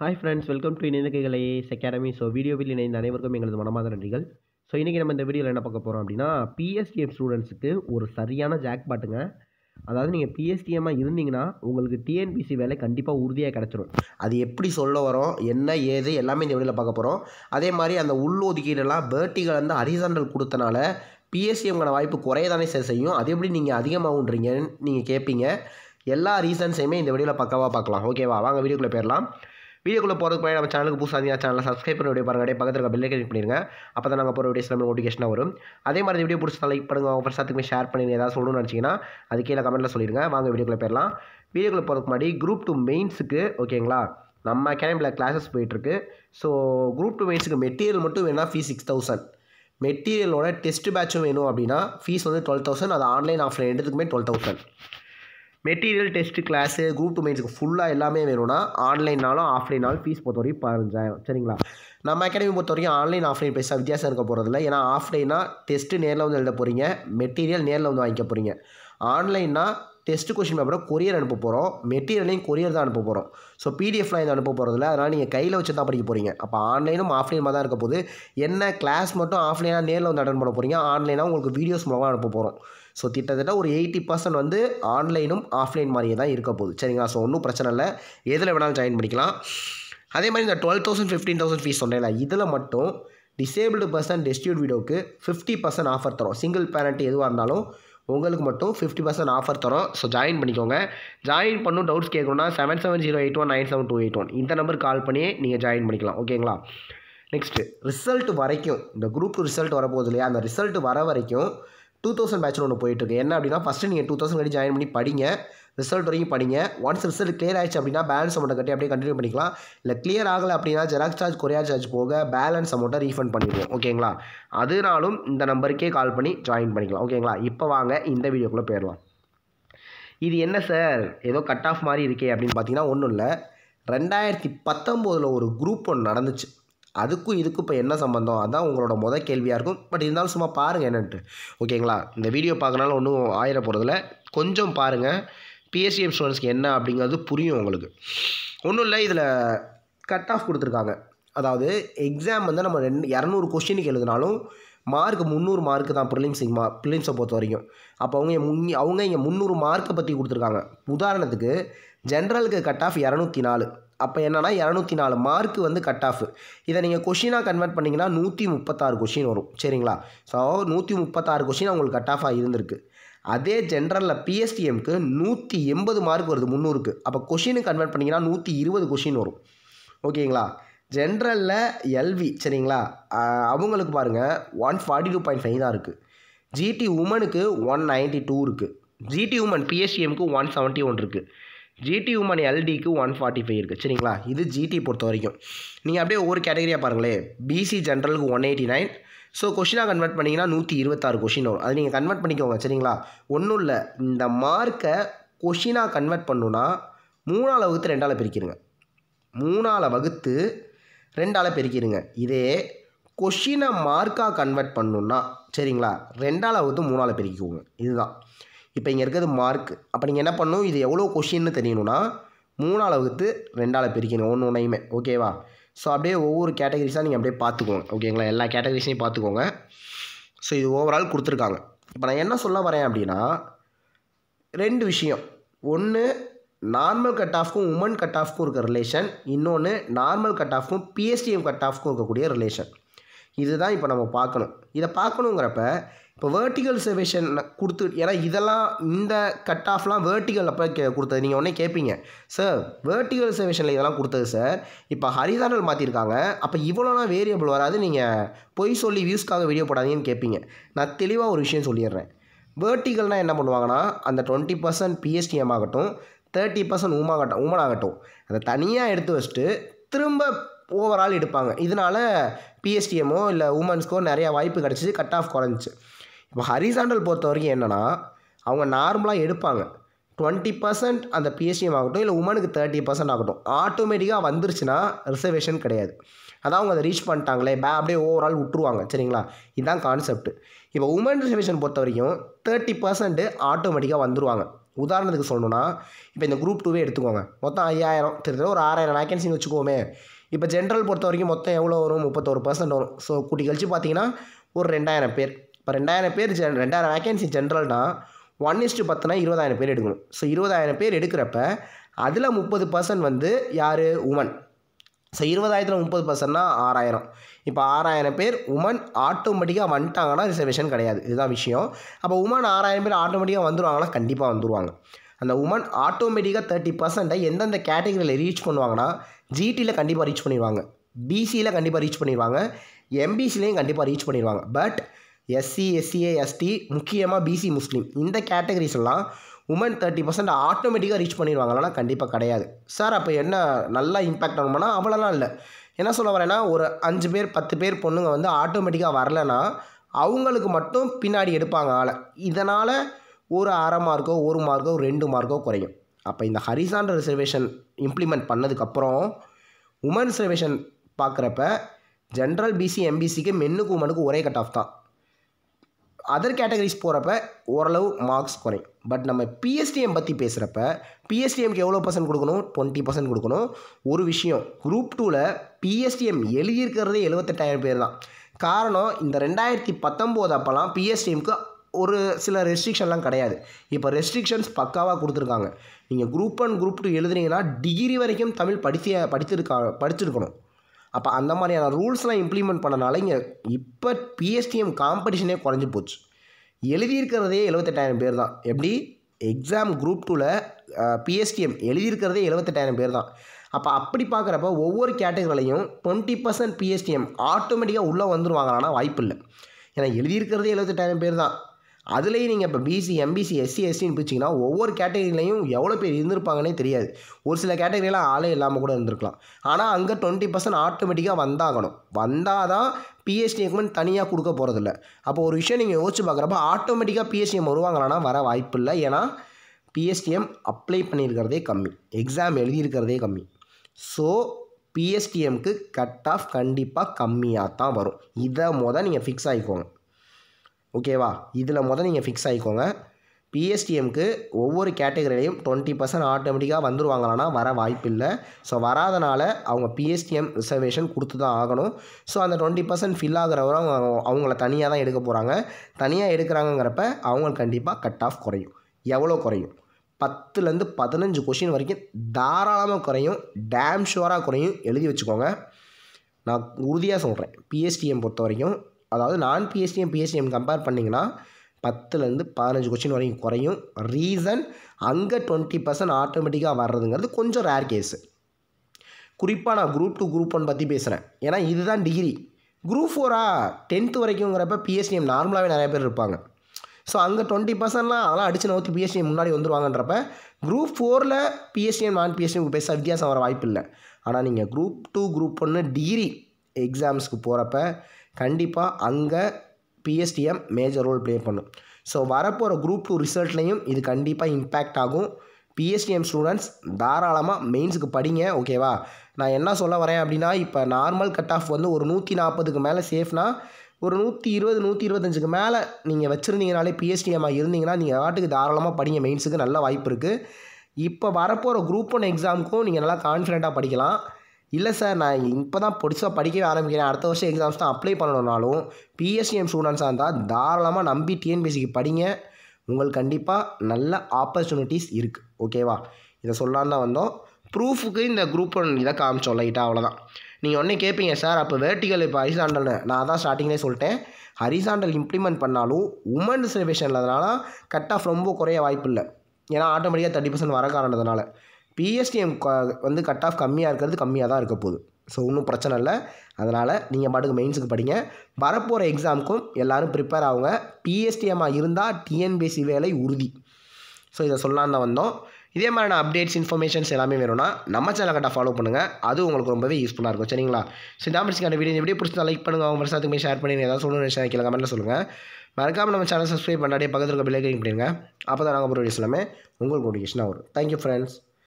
hi friends welcome to இணைந்த கைகளை academy so வீடியோவில் இணைந்த அனைவருக்கும் எங்களது மனமாத நன்றிகள் ஸோ இன்றைக்கி நம்ம இந்த வீடியோவில் என்ன பார்க்க போகிறோம் அப்படின்னா பிஎஸ்டிஎம் ஸ்டூடெண்ட்ஸுக்கு ஒரு சரியான ஜாக் பாட்டுங்க அதாவது நீங்கள் பிஎஸ்டிஎம்மாக இருந்தீங்கன்னா உங்களுக்கு டிஎன்பிசி வேலை கண்டிப்பாக உறுதியாக கிடச்சிரும் அது எப்படி சொல்ல வரோம் என்ன ஏது எல்லாமே இந்த வீடியோவில் பார்க்க போகிறோம் அதே மாதிரி அந்த உள்ளொதுக்கீடெல்லாம் பேர்ட்டிகள் வந்து ஹரிசாண்டல் கொடுத்தனால பிஎஸ்டிஎம்கான வாய்ப்பு குறைய தானே செய்யும் அது எப்படி நீங்கள் அதிகமாகுன்றீங்கன்னு நீங்கள் கேட்பீங்க எல்லா ரீசன்ஸையுமே இந்த வீடியோவில் பக்கவாக பார்க்கலாம் ஓகேவா வாங்க வீடியோக்குள்ளே போயிடலாம் வீடியோக்குள்ளே போகிறதுக்கு போய் நம்ம சேனலுக்கு புதுசாக அதிகம் சேனலை சப்ஸ்கிரைப் பண்ணி வீடியோ பாருங்க அப்படியே பக்கத்தில் இருக்க பெல்லை கிளிக் பண்ணிடுங்க அப்போ தான் நாங்கள் போகிற வீடியோஸ் நம்ம நோட்டிஃபிகேஷனாக வரும் அதே மாதிரி இந்த வீடியோ பிடிச்சா லைக் பண்ணுங்கள் உங்கள் ஃப்ரெண்ட்ஸாத்துக்குமே ஷேர் பண்ணி ஏதாவது சொல்லணும்னு நினச்சிங்கன்னா அது கீழே கமெண்ட்டில் சொல்லிடுங்க வாங்க வீடியோக்குள்ளே போயிடலாம் வீடியோக்குள்ளே போகிறதுக்கு முன்னாடி குரூப் டூ மெயின்ஸுக்கு ஓகேங்களா நம்ம அகாடமியில் கிளாஸஸ் போயிட்டுருக்கு ஸோ குரூப் டூ மெயின்ஸுக்கு மெட்டீரியல் மட்டும் வேணால் ஃபீஸ் சிக்ஸ் தௌசண்ட் மெட்டீரியலோட டெஸ்ட் பேட்சும் வேணும் அப்படின்னா ஃபீஸ் வந்து டுவெல் தௌசண்ட் அது ஆன்லைன் ஆஃப்லைன் எடுத்துக்குமே twelve thousand material test class group two மெயின்ஸுக்கு ஃபுல்லாக எல்லாமே வேணும்னா ஆன்லைனாலும் ஆஃப்லைனாலும் ஃபீஸ் பொறுத்த வரைக்கும் பதினஞ்சாயிரம் சரிங்களா நம்ம அகாடமி பொறுத்த வரைக்கும் ஆன்லைன் ஆஃப்லைன் பேச வித்தியாசம் இருக்க போகிறதில்ல ஏன்னா ஆஃப்லைனா டெஸ்ட்டு நேரில் வந்து எழுத போகிறீங்க மெட்டீரியல் நேரில் வந்து வாங்கிக்க போகிறீங்க ஆன்லைன்னா டெஸ்ட்டு கொஷின் பேப்பரை கொரியர் அனுப்ப போகிறோம் மெட்டீரியலையும் கொரியர் தான் அனுப்ப போகிறோம் ஸோ பிடிஎஃப்லாம் இதை அனுப்ப போகிறதில்ல அதனால் நீங்கள் கையில் வச்சு தான் படிக்க போகிறீங்க அப்போ ஆன்லைனும் ஆஃப்லைனாக தான் இருக்க போது என்ன கிளாஸ் மட்டும் ஆஃப்லைனாக நேரில் வந்து அட்டன் பண்ண போகிறீங்க ஆன்லைனாக உங்களுக்கு வீடியோஸ் மூலமாக அனுப்ப போகிறோம் ஸோ கிட்டத்தட்ட ஒரு எயிட்டி பர்சன்ட் வந்து ஆன்லைனும் ஆஃப்லைன் மாதிரியே தான் இருக்க போகுது சரிங்களா ஸோ ஒன்றும் பிரச்சனை இல்லை எதில் வேணாலும் ஜாயின் பண்ணிக்கலாம் அதே மாதிரி இந்த twelve thousand fifteen thousand fees சொன்னேன்ல இதில் மட்டும் டிசேபிள்டு பர்சன் டெஸ்டியூட் வீடியோக்கு ஃபிஃப்டி பர்சன்ட் ஆஃபர் தரும் சிங்கிள் பேரண்ட் எதுவாக இருந்தாலும் உங்களுக்கு மட்டும் ஃபிஃப்டி பர்சன்ட் ஆஃபர் தரும் ஸோ ஜாயின் பண்ணிக்கோங்க ஜாயின் பண்ணும் டவுட்ஸ் கேட்கணும்னா seven seven zero eight one nine seven two eight one இந்த நம்பர் கால் பண்ணி நீங்கள் ஜாயின் பண்ணிக்கலாம் ஓகேங்களா நெக்ஸ்ட்டு ரிசல்ட் வரைக்கும் இந்த குரூப் ரிசல்ட் வரப்போகுது இல்லையா அந்த ரிசல்ட் வர வரைக்கும் டூ தௌசண்ட் பேட்ச் ஒன்று போயிட்டுருக்கு என்ன அப்படின்னா ஃபஸ்ட்டு நீங்கள் டூ தௌசண்ட் கட்டி ஜாயின் பண்ணி படிங்க ரிசல்ட் வரைக்கும் படிங்க ஒன்ஸ் ரிசல்ட் கிளியர் ஆயிடுச்சு அப்படின்னா பேலன்ஸ் அமௌண்ட்டை கட்டி அப்படியே கண்டினியூ பண்ணிக்கலாம் இல்லை கிளியர் ஆகலை அப்படின்னா ஜெராக்ஸ் சார்ஜ் கொரியா சார்ஜ் போக பேலன்ஸ் அமௌண்ட்டை ரீஃபண்ட் பண்ணிடுவோம் ஓகேங்களா அதனாலும் இந்த நம்பருக்கே கால் பண்ணி ஜாயின் பண்ணிக்கலாம் ஓகேங்களா இப்போ வாங்க இந்த வீடியோக்குள்ளே போயிடலாம் இது என்ன சார் ஏதோ கட் ஆஃப் மாதிரி இருக்கே அப்படின்னு பார்த்தீங்கன்னா ஒன்றும் இல்லை ரெண்டாயிரத்தி பத்தொம்போதில் ஒரு குரூப் ஒன்று நடந்துச்சு அதுக்கும் இதுக்கும் இப்போ என்ன சம்பந்தம் அதான் உங்களோட மொதல் கேள்வியாக இருக்கும் பட் இருந்தாலும் சும்மா பாருங்கள் என்னென்ட்டு ஓகேங்களா இந்த வீடியோ பார்க்கறனால ஒன்றும் ஆயிட போகிறதில்ல கொஞ்சம் பாருங்கள் பிஎஸ்சிஎஃப் ஸ்டூடெண்ட்ஸ்க்கு என்ன அப்படிங்கிறது புரியும் உங்களுக்கு ஒன்றும் இல்லை இதில் கட் ஆஃப் கொடுத்துருக்காங்க அதாவது எக்ஸாம் வந்து நம்ம ரெண்டு இரநூறு கொஷினுக்கு எழுதினாலும் மார்க் முந்நூறு மார்க்கு தான் ப்ரிலிம்ஸ் மா ப்ரிலிம்ஸை பொறுத்த வரைக்கும் அப்போ அவங்க முன்னி அவங்க இங்கே முந்நூறு மார்க்கை பற்றி கொடுத்துருக்காங்க உதாரணத்துக்கு ஜென்ரலுக்கு கட் ஆஃப் இரநூத்தி நாலு அப்போ என்னென்னா இரநூத்தி நாலு மார்க்கு வந்து கட் ஆஃப் இதை நீங்கள் கொஷினாக கன்வெர்ட் பண்ணிங்கன்னா நூற்றி முப்பத்தாறு கொஷின் வரும் சரிங்களா ஸோ நூற்றி முப்பத்தாறு கொஷின் அவங்களுக்கு கட் ஆஃபாக இருந்திருக்கு அதே ஜென்ரலில் பிஎஸ்டிஎம்க்கு நூற்றி எண்பது மார்க் வருது முந்நூறுக்கு அப்போ கொஷினுக்கு கன்வெர்ட் பண்ணிங்கன்னா நூற்றி இருபது கொஷின் வரும் ஓகேங்களா ஜென்ரலில் எல்வி சரிங்களா அவங்களுக்கு பாருங்கள் one forty two point five தான் இருக்குது ஜிடி உமனுக்கு ஒன் நைன்ட்டி டூ இருக்குது ஜிடி உமன் பிஎஸ்டிஎம்க்கு ஒன் செவன்ட்டி ஒன் இருக்குது ஜிடி உமன் எல்டிக்கு ஒன் ஃபார்ட்டி ஃபைவ் இருக்குது சரிங்களா இது ஜிடி பொறுத்த வரைக்கும் நீங்கள் அப்படியே ஒவ்வொரு கேட்டகரியாக பாருங்களேன் பிசி ஜென்ரலுக்கு ஒன் எயிட்டி நைன் ஸோ கொஷினாக கன்வெர்ட் பண்ணிங்கன்னா நூற்றி இருபத்தாறு கொஷின் வரும் அது நீங்கள் கன்வெர்ட் பண்ணிக்கோங்க சரிங்களா ஒன்றும் இல்லை இந்த மார்க்கை கொஷினாக கன்வெர்ட் பண்ணுன்னா மூணால் வகுத்து ரெண்டால் பிரிக்கிருங்க மூணாவில் வகுத்து ரெண்டால் பெருக்கிடுங்க இதே கொஷினை மார்க்காக கன்வெர்ட் பண்ணணுன்னா சரிங்களா ரெண்டால் வகுத்து மூணால் பெருக்கிக்கோங்க இதுதான் இப்போ இங்கே இருக்கிறது மார்க் அப்போ நீங்கள் என்ன பண்ணணும் இது எவ்வளோ கொஷின்னு தெரியணும்னா மூணால் வகுத்து ரெண்டால் பிரிக்கணும் ஒன்று ஒன்றையுமே ஓகேவா ஸோ அப்படியே ஒவ்வொரு கேட்டகரிஸாக நீங்கள் அப்படியே பார்த்துக்கோங்க ஓகேங்களா எல்லா கேட்டகரிஸையும் பார்த்துக்கோங்க ஸோ இது ஓவரால் கொடுத்துருக்காங்க இப்போ நான் என்ன சொல்ல வரேன் அப்படின்னா ரெண்டு விஷயம் ஒன்று நார்மல் கட் ஆஃப்க்கும் உமன் கட் ஆஃப்க்கும் இருக்க ரிலேஷன் இன்னொன்று நார்மல் கட் ஆஃப்க்கும் பிஎஸ்டிஎம் கட் ஆஃப்க்கும் இருக்கக்கூடிய ரிலேஷன் இதுதான் இப்போ நம்ம பார்க்கணும் இதை பார்க்கணுங்கிறப்ப இப்போ வேர்ட்டிகல் சர்வேஷன் கொடுத்து ஏன்னா இதெல்லாம் இந்த கட் ஆஃப்லாம் வேர்டிகல் அப்போ கே கொடுத்தது நீங்கள் உடனே கேட்பீங்க சார் வேர்டிகல் சர்வேஷனில் இதெல்லாம் கொடுத்தது சார் இப்போ ஹரிதானல் மாற்றிருக்காங்க அப்போ இவ்வளோலாம் வேரியபிள் வராது நீங்கள் பொய் சொல்லி வியூஸ்க்காக வீடியோ போடாதீங்கன்னு கேட்பீங்க நான் தெளிவாக ஒரு விஷயம் சொல்லிடுறேன் வேர்டிகல்னால் என்ன பண்ணுவாங்கன்னா அந்த டுவெண்ட்டி பர்சன்ட் பிஎஸ்டிஎம் ஆகட்டும் தேர்ட்டி பர்சன்ட் உமாகட்டும் உமன் ஆகட்டும் அதை தனியாக எடுத்து வச்சுட்டு திரும்ப ஓவரால் எடுப்பாங்க இதனால் பிஎஸ்டிஎம்மோ இல்லை உமன்ஸ்க்கோ நிறையா வாய்ப்பு கிடச்சிது கட் ஆஃப் குறைஞ்சிச்சு இப்போ ஹரிசாண்டல் பொறுத்த வரைக்கும் என்னென்னா அவங்க நார்மலாக எடுப்பாங்க டுவெண்ட்டி பர்சன்ட் அந்த பிஎஸ்டிஎம் ஆகட்டும் இல்லை உமனுக்கு தேர்ட்டி பர்சன்ட் ஆகட்டும் ஆட்டோமேட்டிக்காக வந்துருச்சுன்னா ரிசர்வேஷன் கிடையாது அதான் அவங்க அதை ரீச் பண்ணிட்டாங்களே பே அப்படியே ஓவரால் விட்டுருவாங்க சரிங்களா இதுதான் கான்செப்ட் இப்போ உமன் ரிசர்வேஷன் பொறுத்த வரைக்கும் தேர்ட்டி பர்சன்ட்டு ஆட்டோமேட்டிக்காக வந்துடுவாங்க உதாரணத்துக்கு சொல்லணுன்னா இப்போ இந்த குரூப் டூவே எடுத்துக்கோங்க மொத்தம் ஐயாயிரம் திருத்த ஒரு ஆறாயிரம் வேக்கன்சி வச்சுக்கோமே இப்போ ஜென்ரல் பொறுத்த வரைக்கும் மொத்தம் எவ்வளோ வரும் முப்பத்தோரு பர்சன்ட் வரும் ஸோ கூட்டி கழிச்சு பார்த்தீங்கன்னா ஒரு ரெண்டாயிரம் பேர் இப்போ ரெண்டாயிரம் பேர் ஜென் ரெண்டாயிரம் வேக்கன்சி ஜென்ரல்னா ஒன் இஸ்ட்டு பத்துனா இருபதாயிரம் பேர் எடுக்கணும் ஸோ இருபதாயிரம் பேர் எடுக்கிறப்ப அதில் முப்பது பர்சன்ட் வந்து யார் உமன் ஸோ இருபதாயிரத்தில் முப்பது பர்சன்ட்னா ஆறாயிரம் இப்போ ஆறாயிரம் பேர் உமன் ஆட்டோமேட்டிக்காக வந்துட்டாங்கன்னா ரிசர்வேஷன் கிடையாது இதுதான் விஷயம் அப்போ உமன் ஆறாயிரம் பேர் ஆட்டோமேட்டிக்காக வந்துடுவாங்கன்னா கண்டிப்பாக வந்துடுவாங்க அந்த உமன் ஆட்டோமேட்டிக்காக தேர்ட்டி பர்சன்ட்டை எந்தெந்த கேட்டகரியில் ரீச் பண்ணுவாங்கன்னா ஜிடியில் கண்டிப்பாக ரீச் பண்ணிடுவாங்க பிசியில் கண்டிப்பாக ரீச் பண்ணிடுவாங்க எம்பிசிலையும் கண்டிப்பாக ரீச் பண்ணிடுவாங்க பட் எஸ்சி எஸ்சிஏ எஸ்டி முக்கியமாக பிசி முஸ்லீம் இந்த கேட்டகரிஸ் எல்லாம் உமன் தேர்ட்டி பர்சன்ட் ஆட்டோமேட்டிக்காக ரீச் பண்ணிடுவாங்களா கண்டிப்பாக கிடையாது சார் அப்போ என்ன நல்லா இம்பேக்ட் ஆகணுமானா அவ்வளோலாம் இல்லை என்ன சொல்ல வரேன்னா ஒரு அஞ்சு பேர் பத்து பேர் பொண்ணுங்க வந்து ஆட்டோமேட்டிக்காக வரலைன்னா அவங்களுக்கு மட்டும் பின்னாடி எடுப்பாங்க ஆளை இதனால் ஒரு அரை மார்க்கோ ஒரு மார்க்கோ ரெண்டு மார்க்கோ குறையும் அப்போ இந்த ஹரிசான் ரிசர்வேஷன் இம்ப்ளிமெண்ட் பண்ணதுக்கப்புறம் உமன் ரிசர்வேஷன் பார்க்குறப்ப ஜென்ரல் பிசி எம்பிசிக்கு மென்னுக்கு உமனுக்கு ஒரே கட் ஆஃப் தான் அதர் கேட்டகரிஸ் போகிறப்ப ஓரளவு மார்க்ஸ் குறையும் பட் நம்ம பிஎஸ்டிஎம் பற்றி பேசுகிறப்ப பிஎஸ்டிஎம்க்கு எவ்வளோ பர்சன்ட் கொடுக்கணும் டுவெண்ட்டி பர்சன்ட் கொடுக்கணும் ஒரு விஷயம் குரூப் டூவில் பிஎஸ்டிஎம் எழுதியிருக்கிறதே எழுபத்தெட்டாயிரம் பேர் தான் காரணம் இந்த ரெண்டாயிரத்தி பத்தொம்போது அப்போலாம் பிஎஸ்டிஎம்க்கு ஒரு சில ரெஸ்ட்ரிக்ஷன்லாம் கிடையாது இப்போ ரெஸ்ட்ரிக்ஷன்ஸ் பக்காவாக கொடுத்துருக்காங்க நீங்கள் குரூப் ஒன் குரூப் டூ எழுதுனீங்கன்னா டிகிரி வரைக்கும் தமிழ் படித்த படித்திருக்கா படிச்சிருக்கணும் அப்போ அந்த மாதிரியான ரூல்ஸ்லாம் இம்ப்ளிமெண்ட் பண்ணனால இங்கே இப்போ பிஎஸ்டிஎம் காம்படிஷனே குறைஞ்சி போச்சு எழுதியிருக்கிறதே எழுபத்தெட்டாயிரம் பேர் தான் எப்படி எக்ஸாம் குரூப் டூவில் பிஎஸ்டிஎம் எழுதியிருக்கிறதே எழுபத்தெட்டாயிரம் பேர் தான் அப்போ அப்படி பார்க்குறப்ப ஒவ்வொரு கேட்டகரிலையும் டுவெண்ட்டி பர்சன்ட் பிஎஸ்டிஎம் ஆட்டோமேட்டிக்காக உள்ளே வந்துருவாங்களான்னா வாய்ப்பு இல்லை ஏன்னா எழுதியிருக்கிறதே எழுபத்தெட்டாயிரம் பேர் தான் அதுலேயும் நீங்கள் இப்போ பிசி எம்பிசி எஸ்சி எஸ்டின்னு பிடிச்சிங்கன்னா ஒவ்வொரு கேட்டகரிலையும் எவ்வளோ பேர் இருந்திருப்பாங்கன்னே தெரியாது ஒரு சில கேட்டகரியெலாம் ஆளே இல்லாமல் கூட இருந்திருக்கலாம் ஆனால் அங்கே டுவெண்ட்டி பர்சன்ட் ஆட்டோமேட்டிக்காக வந்தாகணும் வந்தால் தான் பிஎஸ்டி எக்மெண்ட் தனியாக கொடுக்க போகிறதில்ல அப்போ ஒரு விஷயம் நீங்கள் யோசிச்சு பார்க்குறப்ப ஆட்டோமேட்டிக்காக பிஎஸ்டிஎம் வருவாங்களான்னா வர வாய்ப்பு இல்லை ஏன்னா பிஎஸ்டிஎம் அப்ளை பண்ணியிருக்கிறதே கம்மி எக்ஸாம் எழுதியிருக்கிறதே கம்மி ஸோ பிஎஸ்டிஎம்க்கு கட் ஆஃப் கண்டிப்பாக கம்மியாக தான் வரும் இதை மொதல் நீங்கள் ஃபிக்ஸ் ஆகிக்கோங்க ஓகேவா இதில் முதல் நீங்கள் ஃபிக்ஸ் ஆகிக்கோங்க பிஎஸ்டிஎம்க்கு ஒவ்வொரு கேட்டகரியிலையும் டுவெண்ட்டி பர்சன்ட் ஆட்டோமேட்டிக்காக வந்துருவாங்களான்னா வர வாய்ப்பில்லை ஸோ வராதனால அவங்க பிஎஸ்டிஎம் ரிசர்வேஷன் கொடுத்து தான் ஆகணும் ஸோ அந்த டுவெண்ட்டி பர்சன்ட் ஃபில் ஆகிறவரும் அவங்கள தனியாக தான் எடுக்க போகிறாங்க தனியாக எடுக்கிறாங்கிறப்ப அவங்களுக்கு கண்டிப்பாக கட் ஆஃப் குறையும் எவ்வளோ குறையும் பத்துலேருந்து பதினஞ்சு கொஷின் வரைக்கும் தாராளமாக குறையும் டேம் ஷுவராக குறையும் எழுதி வச்சுக்கோங்க நான் உறுதியாக சொல்கிறேன் பிஎஸ்டிஎம் பொறுத்த வரைக்கும் அதாவது நான் பிஎஸ்டிஎம் பிஎஸ்டிஎம் கம்பேர் பண்ணிங்கன்னா பத்துலேருந்து பதினஞ்சு கொஸ்டின் வரைக்கும் குறையும் ரீசன் அங்கே டுவெண்ட்டி பர்சன்ட் ஆட்டோமேட்டிக்காக வர்றதுங்கிறது கொஞ்சம் ரேர் கேஸு குறிப்பாக நான் குரூப் டூ குரூப் ஒன் பற்றி பேசுகிறேன் ஏன்னா இதுதான் டிகிரி குரூப் ஃபோரா டென்த்து வரைக்குங்கிறப்ப பிஎஸ்டிஎம் நார்மலாகவே நிறைய பேர் இருப்பாங்க ஸோ அங்கே டுவெண்ட்டி பர்சன்ட்லாம் அதெல்லாம் அடிச்சு நவுத்து பிஎஸ்டிஎம் முன்னாடி வந்துருவாங்கன்றப்ப குரூப் ஃபோரில் பிஎஸ்டிஎம் நான் பிஎஸ்டிஎம் பேச வித்தியாசம் வர வாய்ப்பு இல்லை ஆனால் நீங்கள் குரூப் டூ குரூப் ஒன்று டிகிரி எக்ஸாம்ஸ்க்கு போகிறப்ப கண்டிப்பாக அங்கே பிஎஸ்டிஎம் மேஜர் ரோல் ப்ளே பண்ணும் ஸோ வரப்போகிற குரூப் டூ ரிசல்ட்லேயும் இது கண்டிப்பாக இம்பேக்ட் ஆகும் பிஎஸ்டிஎம் ஸ்டூடெண்ட்ஸ் தாராளமாக மெயின்ஸுக்கு படிங்க ஓகேவா நான் என்ன சொல்ல வரேன் அப்படின்னா இப்போ நார்மல் கட் ஆஃப் வந்து ஒரு நூற்றி நாற்பதுக்கு மேலே சேஃப்னா ஒரு நூற்றி இருபது நூற்றி இருபத்தஞ்சுக்கு மேலே நீங்கள் வச்சுருந்தீங்கனாலே பிஎஸ்டிஎம்மாக இருந்தீங்கன்னா நீங்கள் நாட்டுக்கு தாராளமாக படிங்க மெயின்ஸுக்கு நல்ல வாய்ப்பு இருக்குது இப்போ வரப்போகிற குரூப் ஒன் எக்ஸாமுக்கும் நீங்கள் நல்லா கான்ஃபிடெண்ட்டாக படிக்கலாம் இல்லை சார் நான் இப்போ தான் பிடிச்சா படிக்கவே ஆரம்பிக்கிறேன் அடுத்த வருஷம் எக்ஸாம்ஸ் தான் அப்ளை பண்ணணுன்னாலும் பிஎஸ்சிஎம் ஸ்டூடெண்ட்ஸாக இருந்தால் தாராளமாக நம்பி டிஎன்பிஎஸ்சிக்கு படிங்க உங்களுக்கு கண்டிப்பாக நல்ல ஆப்பர்ச்சுனிட்டிஸ் இருக்குது ஓகேவா இதை சொல்லான்னு தான் வந்தோம் ப்ரூஃபுக்கு இந்த குரூப் ஒன் இதை காமிச்சோம் லைட்டாக அவ்வளோதான் நீங்கள் ஒன்றே கேட்பீங்க சார் அப்போ வேர்ட்டிக்கல் இப்போ ஹரிசாண்டல்னு நான் தான் ஸ்டார்டிங்லேயே சொல்லிட்டேன் ஹரிசாண்டல் இம்ப்ளிமெண்ட் பண்ணாலும் உமன் ரிசர்வேஷன் இல்லாதனால கட் ஆஃப் ரொம்ப குறைய வாய்ப்பு இல்லை ஏன்னா ஆட்டோமேட்டிக்காக தேர்ட்டி பர்சன்ட் வர காரணத்தினால பிஎஸ்டிஎம் வந்து கட் ஆஃப் கம்மியாக இருக்கிறது கம்மியாக தான் இருக்க போகுது ஸோ ஒன்றும் பிரச்சனை இல்லை அதனால் நீங்கள் பாட்டுக்கு மெயின்ஸுக்கு படிங்க வரப்போகிற எக்ஸாமுக்கும் எல்லோரும் ப்ரிப்பேர் ஆகுங்க பிஎஸ்டிஎம்மாக இருந்தால் டிஎன்பிஎஸ்சி வேலை உறுதி ஸோ இதை சொல்லலாம் தான் வந்தோம் இதே மாதிரியான அப்டேட்ஸ் இன்ஃபர்மேஷன்ஸ் எல்லாமே வேணும்னா நம்ம சேனல் கட்டாக ஃபாலோ பண்ணுங்கள் அது உங்களுக்கு ரொம்பவே யூஸ்ஃபுல்லாக இருக்கும் சரிங்களா ஸோ நான் பிடிச்சிக்கான வீடியோ எப்படி பிடிச்சா லைக் பண்ணுங்கள் அவங்க பிரசாத்துக்கு போய் ஷேர் பண்ணி ஏதாவது சொல்லணும்னு விஷயம் கீழே கமெண்ட்டில் சொல்லுங்கள் மறக்காமல் நம்ம சேனல் சப்ஸ்கிரைப் பண்ணாடியே பக்கத்தில் இருக்க பிள்ளைங்க பண்ணிடுங்க அப்போ தான் நாங்கள் ஒரு எல்லாமே உங்களுக்கு நோட்டிஃபிகேஷனாக வரும் தேங்க்யூ ஃப்ரெண்ட்ஸ்